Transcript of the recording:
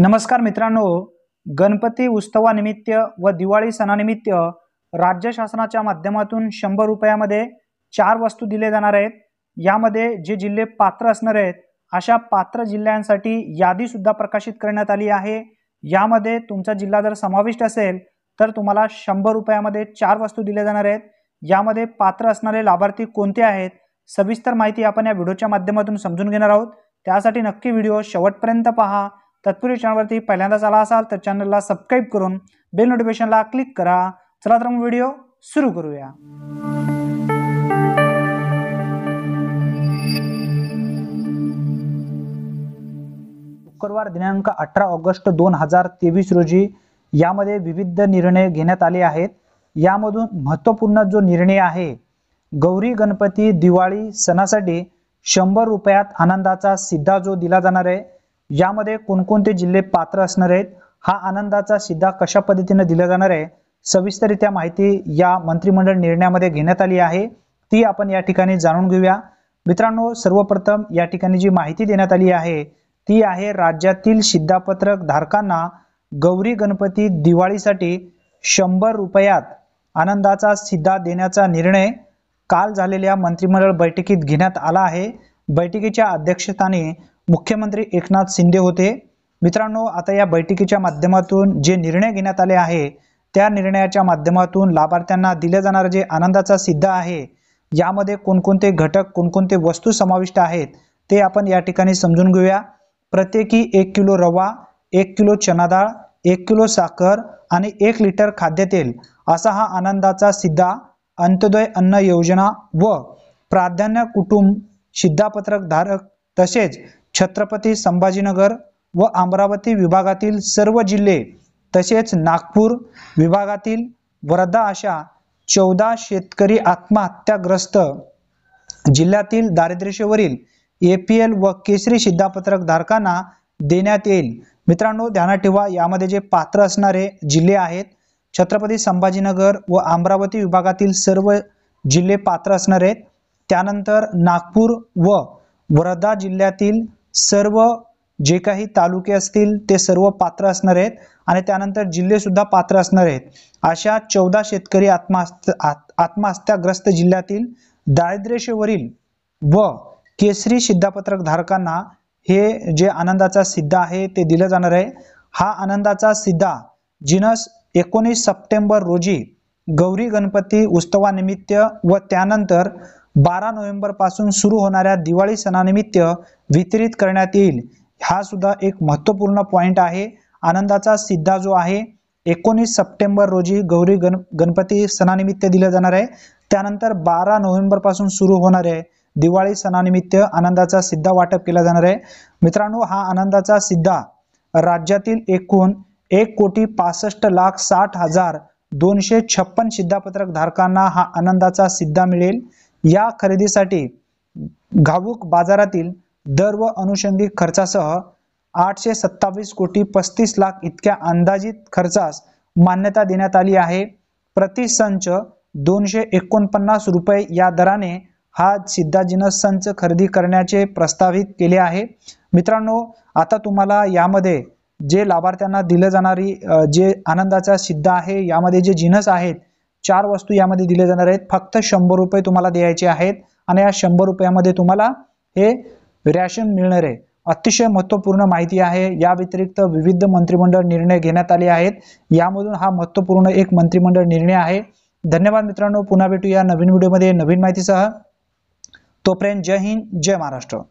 नमस्कार मित्रांनो गणपती उत्सवानिमित्त व दिवाळी सणानिमित्त राज्य शासनाच्या माध्यमातून शंभर रुपयामध्ये चार वस्तू दिले जाणार आहेत यामध्ये जे जिल्हे पात्र असणार आहेत अशा पात्र जिल्ह्यांसाठी यादीसुद्धा प्रकाशित करण्यात आली आहे यामध्ये तुमचा जिल्हा जर समाविष्ट असेल तर तुम्हाला शंभर रुपयामध्ये चार वस्तू दिल्या जाणार आहेत यामध्ये पात्र असणारे लाभार्थी कोणते आहेत सविस्तर माहिती आपण या व्हिडिओच्या माध्यमातून समजून घेणार आहोत त्यासाठी नक्की व्हिडिओ शेवटपर्यंत पहा तत्पूर्वी चॅनलवरती पहिल्यांदाच आला असाल तर चॅनलला सबस्क्राईब करून बेल नोटिफिकेशनला क्लिक करा चला तर मग व्हिडिओ सुरू करूया शुक्रवार दिनांक अठरा ऑगस्ट दोन हजार तेवीस रोजी यामध्ये विविध निर्णय घेण्यात आले आहेत यामधून महत्त्वपूर्ण जो निर्णय आहे गौरी गणपती दिवाळी सणासाठी शंभर रुपयात आनंदाचा सिद्धा जो दिला जाणार आहे यामध्ये कोणकोणते जिल्हे पात्र असणार आहेत हा आनंदाचा सिद्धा कशा पद्धतीने दिला जाणार आहे सविस्तरित्या माहिती या मंत्रिमंडळ निर्णयामध्ये घेण्यात आली आहे ती आपण या ठिकाणी जाणून घेऊया मित्रांनो सर्वप्रथम या ठिकाणी जी माहिती देण्यात आली आहे ती आहे राज्यातील शिद्धापत्रक धारकांना गौरी गणपती दिवाळीसाठी शंभर रुपयात आनंदाचा सिद्धा देण्याचा निर्णय काल झालेल्या मंत्रिमंडळ बैठकीत घेण्यात आला आहे बैठकीच्या अध्यक्षस्थानी मुख्यमंत्री एकनाथ शिंदे होते मित्रांनो आता या बैठकीच्या माध्यमातून जे निर्णय घेण्यात आले आहे त्या निर्णयाच्या माध्यमातून लाभार्थ्यांना दिले जाणारे जे आनंदाचा सिद्ध आहे यामध्ये कोणकोणते घटक कोणकोणते वस्तू समाविष्ट आहेत ते आपण या ठिकाणी समजून घेऊया प्रत्येकी एक किलो रवा एक किलो चना डाळ एक किलो साखर आणि एक लिटर खाद्यतेल असा हा आनंदाचा सिद्धा अंत्योदय अन्न योजना व प्राधान्य कुटुंब सिद्धापत्रक धारक तसेच छत्रपती संभाजीनगर व अमरावती विभागातील सर्व जिल्हे तसेच नागपूर विभागातील वर्धा अशा चौदा शेतकरी आत्महत्याग्रस्त जिल्ह्यातील दारिद्र्यशेवरील ए पी एल व केसरी शिद्धापत्रक धारकांना देण्यात येईल मित्रांनो ध्यानात ठेवा यामध्ये जे पात्र असणारे जिल्हे आहेत छत्रपती संभाजीनगर व अमरावती विभागातील सर्व जिल्हे पात्र असणार आहेत त्यानंतर नागपूर व वर्धा जिल्ह्यातील सर्व जे काही तालुके असतील ते सर्व पात्र असणार आहेत आणि त्यानंतर जिल्हेसुद्धा पात्र असणार आहेत अशा चौदा शेतकरी आत्महत्या आत्महत्याग्रस्त जिल्ह्यातील दारिद्र्यशेवरील व केसरी सिद्धापत्रक धारकांना हे जे आनंदाचा सिद्धा आहे ते दिलं जाणार आहे हा आनंदाचा सिद्धा जिनस एकोणीस सप्टेंबर रोजी गौरी गणपती उत्सवानिमित्त व त्यानंतर बारा पासून सुरू होणाऱ्या दिवाळी सणानिमित्त वितरित करण्यात येईल हा सुद्धा एक महत्त्वपूर्ण पॉइंट आहे आनंदाचा सिद्धा जो आहे एकोणीस सप्टेंबर रोजी गौरी गण गणपती सणानिमित्त दिलं जाणार आहे त्यानंतर बारा पासून सुरू होणार आहे दिवाळी सणानिमित्त आनंदाचा सिद्धा वाटप केला जाणार आहे मित्रांनो हा आनंदाचा सिद्धा राज्यातील एकूण एक कोटी पासष्ट लाख साठ हजार दोनशे छप्पन सिद्धापत्रक धारकांना हा आनंदाचा सिद्धा मिळेल या खरेदीसाठी घाऊक बाजारातील दर व अनुषंगिक खर्चासह आठशे सत्तावीस कोटी पस्तीस लाख इतक्या अंदाजित खर्चास मान्यता देण्यात आली आहे संच दोनशे एकोणपन्नास रुपये या दराने हा जिनस संच खरेदी करण्याचे प्रस्तावित केले आहे मित्रांनो आता तुम्हाला यामध्ये जे लाभार्थ्यांना दिलं जाणारी जे आनंदाचा सिद्ध आहे यामध्ये जे जिनस आहेत चार वस्तू यामध्ये दिले जाणार आहेत फक्त शंभर रुपये तुम्हाला द्यायचे आहेत आणि या शंभर रुपयामध्ये तुम्हाला हे रॅशन मिळणार आहे अतिशय महत्त्वपूर्ण माहिती आहे या व्यतिरिक्त विविध मंत्रिमंडळ निर्णय घेण्यात आले आहेत यामधून हा महत्त्वपूर्ण एक मंत्रिमंडळ निर्णय आहे धन्यवाद मित्रांनो पुन्हा भेटू या नवीन व्हिडिओमध्ये नवीन माहितीसह तोपर्यंत जय हिंद जय महाराष्ट्र